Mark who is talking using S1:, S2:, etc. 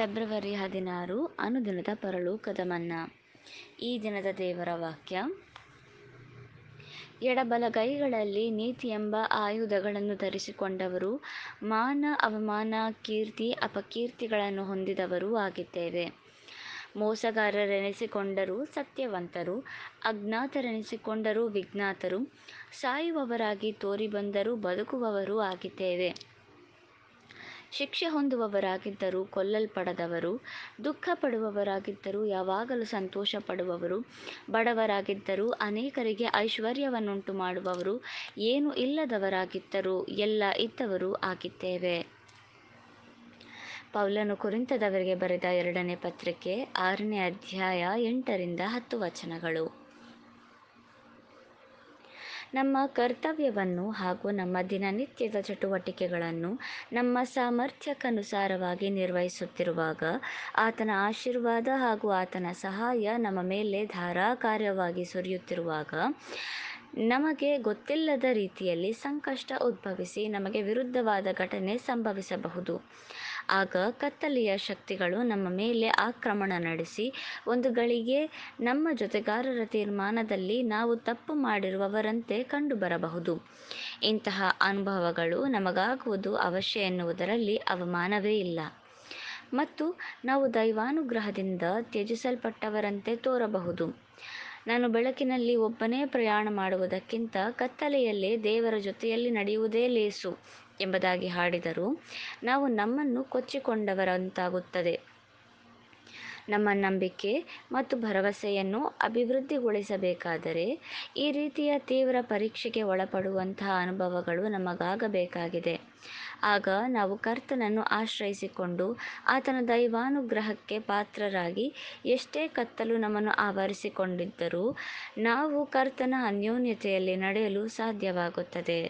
S1: February ಹದಿನಾರು ಅನುದಿನದ ಪರಲೋಕದ ಮನ್ನಾ ಈ ದಿನದ ದೇವರ ವಾಕ್ಯ ಎಡಬಲಗೈಗಳಲ್ಲಿ ಎಂಬ ಆಯುಧಗಳನ್ನು ಧರಿಸಿಕೊಂಡವರು ಮಾನ ಅವಮಾನ ಕೀರ್ತಿ ಅಪಕೀರ್ತಿಗಳನ್ನು ಹೊಂದಿದವರೂ ಆಗಿದ್ದೇವೆ ಮೋಸಗಾರರೆನಿಸಿಕೊಂಡರೂ ಸತ್ಯವಂತರು ಅಜ್ಞಾತರೆನಿಸಿಕೊಂಡರೂ ವಿಜ್ಞಾತರು ಸಾಯುವವರಾಗಿ ತೋರಿಬಂದರು ಬದುಕುವವರೂ ಆಗಿದ್ದೇವೆ ಶಿಕ್ಷೆ ಹೊಂದುವವರಾಗಿದ್ದರೂ ಕೊಲ್ಲಲ್ಪಡದವರು ದುಃಖ ಪಡುವವರಾಗಿದ್ದರೂ ಯಾವಾಗಲೂ ಸಂತೋಷ ಪಡುವವರು ಬಡವರಾಗಿದ್ದರೂ ಅನೇಕರಿಗೆ ಐಶ್ವರ್ಯವನ್ನುಂಟು ಮಾಡುವವರು ಏನೂ ಇಲ್ಲದವರಾಗಿದ್ದರೂ ಎಲ್ಲ ಇದ್ದವರು ಆಗಿದ್ದೇವೆ ಪೌಲನು ಕುರಿಂತದವರಿಗೆ ಬರೆದ ಎರಡನೇ ಪತ್ರಿಕೆ ಆರನೇ ಅಧ್ಯಾಯ ಎಂಟರಿಂದ ಹತ್ತು ವಚನಗಳು ನಮ್ಮ ಕರ್ತವ್ಯವನ್ನು ಹಾಗೂ ನಮ್ಮ ದಿನನಿತ್ಯದ ಚಟುವಟಿಕೆಗಳನ್ನು ನಮ್ಮ ಸಾಮರ್ಥ್ಯಕ್ಕನುಸಾರವಾಗಿ ನಿರ್ವಹಿಸುತ್ತಿರುವಾಗ ಆತನ ಆಶೀರ್ವಾದ ಹಾಗೂ ಆತನ ಸಹಾಯ ನಮ್ಮ ಮೇಲೆ ಧಾರಾಕಾರವಾಗಿ ಸುರಿಯುತ್ತಿರುವಾಗ ನಮಗೆ ಗೊತ್ತಿಲ್ಲದ ರೀತಿಯಲ್ಲಿ ಸಂಕಷ್ಟ ಉದ್ಭವಿಸಿ ನಮಗೆ ವಿರುದ್ಧವಾದ ಘಟನೆ ಸಂಭವಿಸಬಹುದು ಆಗ ಕತ್ತಲೆಯ ಶಕ್ತಿಗಳು ನಮ್ಮ ಮೇಲೆ ಆಕ್ರಮಣ ನಡೆಸಿ ಒಂದು ಗಳಿಗೆ ನಮ್ಮ ಜೊತೆಗಾರರ ತೀರ್ಮಾನದಲ್ಲಿ ನಾವು ತಪ್ಪು ಮಾಡಿರುವವರಂತೆ ಕಂಡುಬರಬಹುದು ಇಂತಹ ಅನುಭವಗಳು ನಮಗಾಗುವುದು ಅವಶ್ಯ ಎನ್ನುವುದರಲ್ಲಿ ಅವಮಾನವೇ ಇಲ್ಲ ಮತ್ತು ನಾವು ದೈವಾನುಗ್ರಹದಿಂದ ತ್ಯಜಿಸಲ್ಪಟ್ಟವರಂತೆ ತೋರಬಹುದು ನಾನು ಬೆಳಕಿನಲ್ಲಿ ಒಬ್ಬನೇ ಪ್ರಯಾಣ ಮಾಡುವುದಕ್ಕಿಂತ ಕತ್ತಲೆಯಲ್ಲೇ ದೇವರ ಜೊತೆಯಲ್ಲಿ ನಡೆಯುವುದೇ ಲೇಸು ಎಂಬುದಾಗಿ ಹಾಡಿದರು ನಾವು ನಮ್ಮನ್ನು ಕೊಚ್ಚಿಕೊಂಡವರಂತಾಗುತ್ತದೆ ನಮ್ಮ ನಂಬಿಕೆ ಮತ್ತು ಭರವಸೆಯನ್ನು ಅಭಿವೃದ್ಧಿಗೊಳಿಸಬೇಕಾದರೆ ಈ ರೀತಿಯ ತೀವ್ರ ಪರೀಕ್ಷೆಗೆ ಒಳಪಡುವಂತಹ ಅನುಭವಗಳು ನಮಗಾಗಬೇಕಾಗಿದೆ ಆಗ ನಾವು ಕರ್ತನನ್ನು ಆಶ್ರಯಿಸಿಕೊಂಡು ಆತನ ದೈವಾನುಗ್ರಹಕ್ಕೆ ಪಾತ್ರರಾಗಿ ಎಷ್ಟೇ ಕತ್ತಲು ನಮ್ಮನ್ನು ಆವರಿಸಿಕೊಂಡಿದ್ದರೂ ನಾವು ಕರ್ತನ ಅನ್ಯೋನ್ಯತೆಯಲ್ಲಿ ನಡೆಯಲು ಸಾಧ್ಯವಾಗುತ್ತದೆ